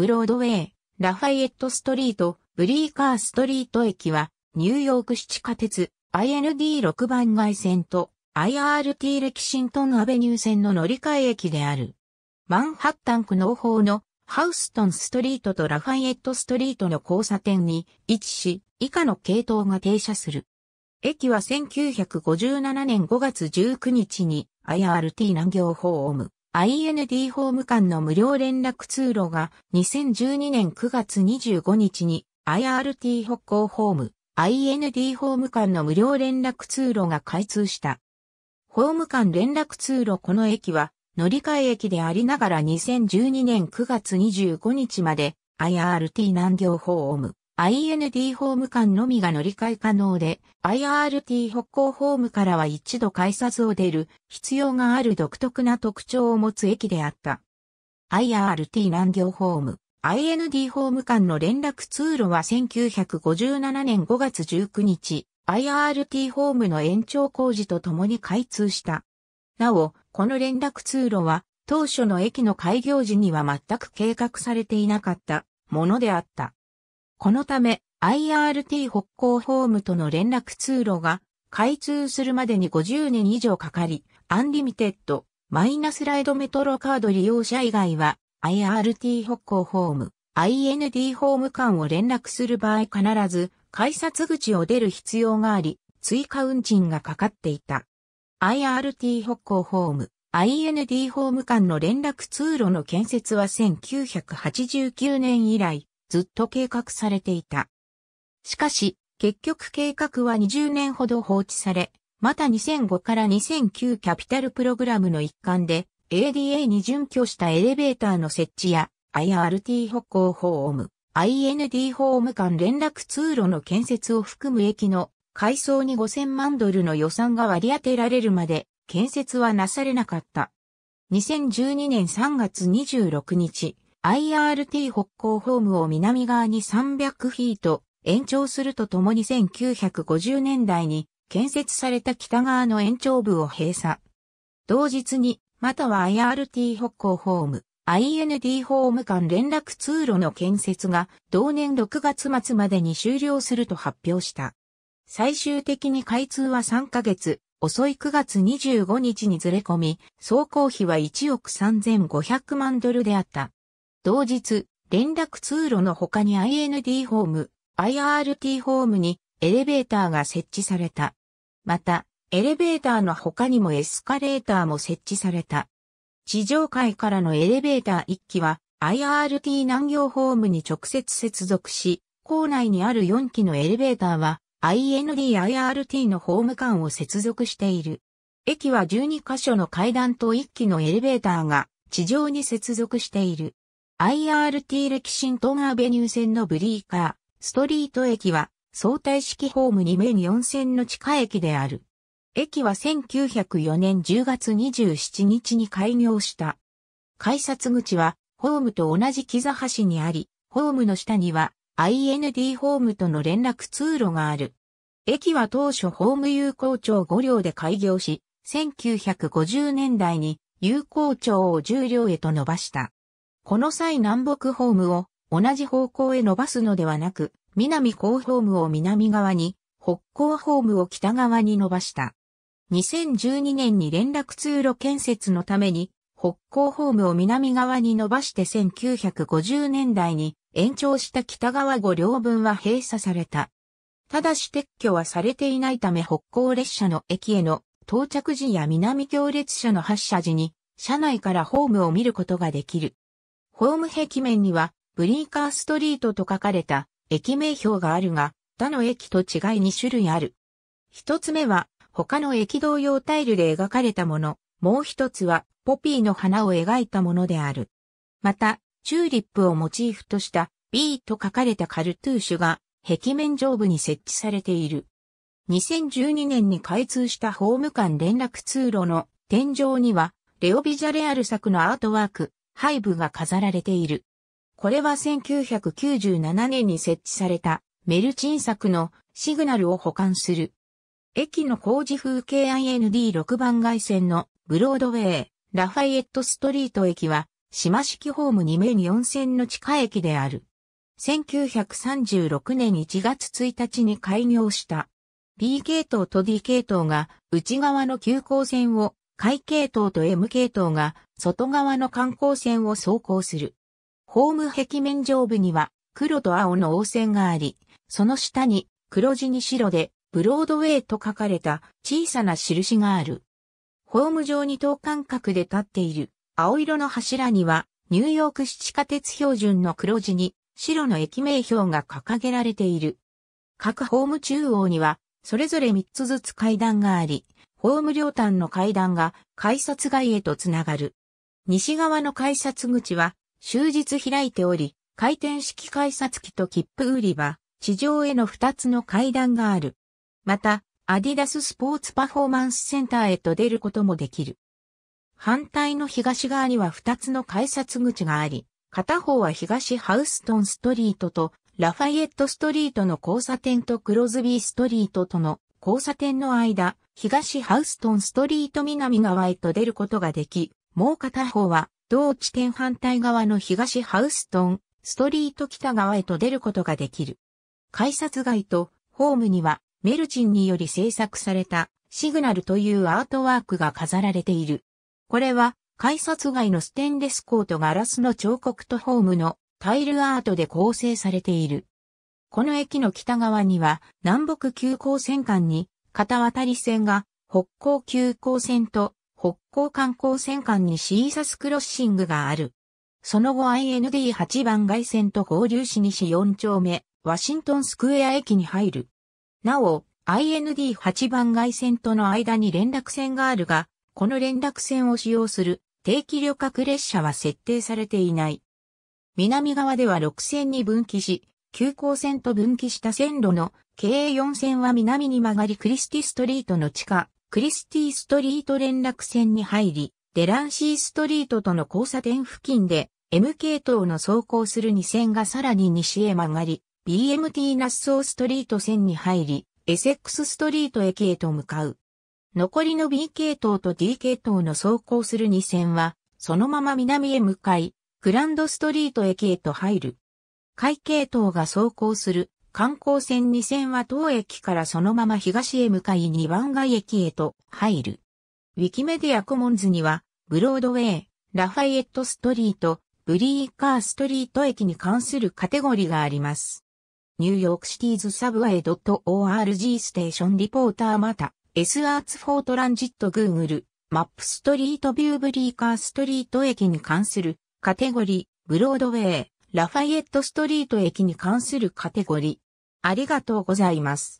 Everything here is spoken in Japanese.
ブロードウェイ、ラファイエットストリート、ブリーカーストリート駅は、ニューヨーク市地下鉄、IND6 番街線と IRT レキシントンアベニュー線の乗り換え駅である。マンハッタン区農法のハウストンストリートとラファイエットストリートの交差点に位置し、以下の系統が停車する。駅は1957年5月19日に IRT 南行法ーム。IND 法務官の無料連絡通路が2012年9月25日に IRT 北港ホーム IND 法務官の無料連絡通路が開通した。法務官連絡通路この駅は乗り換え駅でありながら2012年9月25日まで IRT 南行法務 IND ホーム間のみが乗り換え可能で、IRT 北港ホームからは一度改札を出る必要がある独特な特徴を持つ駅であった。IRT 南行ホーム、IND ホーム間の連絡通路は1957年5月19日、IRT ホームの延長工事とともに開通した。なお、この連絡通路は当初の駅の開業時には全く計画されていなかったものであった。このため IRT 北港ホームとの連絡通路が開通するまでに50年以上かかり、アンリミテッド、マイナスライドメトロカード利用者以外は IRT 北港ホーム、IND ホーム間を連絡する場合必ず改札口を出る必要があり、追加運賃がかかっていた。IRT 北港ホーム、IND ホーム間の連絡通路の建設は1989年以来、ずっと計画されていた。しかし、結局計画は20年ほど放置され、また2005から2009キャピタルプログラムの一環で ADA に準拠したエレベーターの設置や IRT 歩行ホーム、IND ホーム間連絡通路の建設を含む駅の改装に5000万ドルの予算が割り当てられるまで建設はなされなかった。2012年3月26日、IRT 北港ホームを南側に300フィート延長するとともに1950年代に建設された北側の延長部を閉鎖。同日に、または IRT 北港ホーム、IND ホーム間連絡通路の建設が同年6月末までに終了すると発表した。最終的に開通は3ヶ月、遅い9月25日にずれ込み、総工費は1億3500万ドルであった。同日、連絡通路の他に IND ホーム、IRT ホームにエレベーターが設置された。また、エレベーターの他にもエスカレーターも設置された。地上階からのエレベーター1機は IRT 南行ホームに直接接続し、校内にある4機のエレベーターは INDIRT のホーム間を接続している。駅は12箇所の階段と1機のエレベーターが地上に接続している。IRT 歴シントンアベニュー線のブリーカー、ストリート駅は相対式ホーム2面4線の地下駅である。駅は1904年10月27日に開業した。改札口はホームと同じ木座橋にあり、ホームの下には IND ホームとの連絡通路がある。駅は当初ホーム有効庁5両で開業し、1950年代に有効庁を10両へと伸ばした。この際南北ホームを同じ方向へ伸ばすのではなく、南高ホームを南側に、北高ホームを北側に伸ばした。2012年に連絡通路建設のために、北高ホームを南側に伸ばして1950年代に延長した北側5両分は閉鎖された。ただし撤去はされていないため北高列車の駅への到着時や南行列車の発車時に、車内からホームを見ることができる。ホーム壁面には、ブリーカーストリートと書かれた駅名標があるが、他の駅と違い2種類ある。一つ目は、他の駅同様タイルで描かれたもの、もう一つは、ポピーの花を描いたものである。また、チューリップをモチーフとした B と書かれたカルトゥーシュが壁面上部に設置されている。2012年に開通したホーム間連絡通路の天井にはレオビジャレアル作のアートワーク背部が飾られている。これは1997年に設置されたメルチン作のシグナルを保管する。駅の工事風景 IND6 番街線のブロードウェイ、ラファイエットストリート駅は、島式ホーム2面4線の地下駅である。1936年1月1日に開業した。B 系統と D 系統が内側の急行線を海系統と M 系統が外側の観光船を走行する。ホーム壁面上部には黒と青の応線があり、その下に黒地に白でブロードウェイと書かれた小さな印がある。ホーム上に等間隔で立っている青色の柱にはニューヨーク市地下鉄標準の黒地に白の駅名標が掲げられている。各ホーム中央にはそれぞれ3つずつ階段があり、ホーム両端の階段が改札外へとつながる。西側の改札口は終日開いており、回転式改札機と切符売り場、地上への2つの階段がある。また、アディダススポーツパフォーマンスセンターへと出ることもできる。反対の東側には2つの改札口があり、片方は東ハウストンストリートとラファイエットストリートの交差点とクロズビーストリートとの交差点の間、東ハウストンストリート南側へと出ることができ、もう片方は、同地点反対側の東ハウストンストリート北側へと出ることができる。改札街とホームには、メルチンにより制作されたシグナルというアートワークが飾られている。これは、改札街のステンレスコートガラスの彫刻とホームのタイルアートで構成されている。この駅の北側には南北急行線間に片渡り線が北港急行線と北港観光線間にシーサスクロッシングがある。その後 IND8 番外線と合流し西4丁目、ワシントンスクエア駅に入る。なお、IND8 番外線との間に連絡線があるが、この連絡線を使用する定期旅客列車は設定されていない。南側では6線に分岐し、急行線と分岐した線路の k 葉4線は南に曲がりクリスティストリートの地下、クリスティストリート連絡線に入り、デランシーストリートとの交差点付近で M 系統の走行する2線がさらに西へ曲がり、BMT ナッソーストリート線に入り、エセックスストリート駅へと向かう。残りの B 系統と D 系統の走行する2線は、そのまま南へ向かい、グランドストリート駅へと入る。海計等が走行する観光船2線は当駅からそのまま東へ向かい2番街駅へと入る。ウィキメディアコモンズには、ブロードウェイ、ラファイエットストリート、ブリーカーストリート駅に関するカテゴリーがあります。ニューヨークシティーズサブウェイ .org ステーションリポーターまた、S アーツフォートランジットグーグル、マップストリートビューブリーカーストリート駅に関するカテゴリー、ブロードウェイ、ラファイエットストリート駅に関するカテゴリー。ありがとうございます。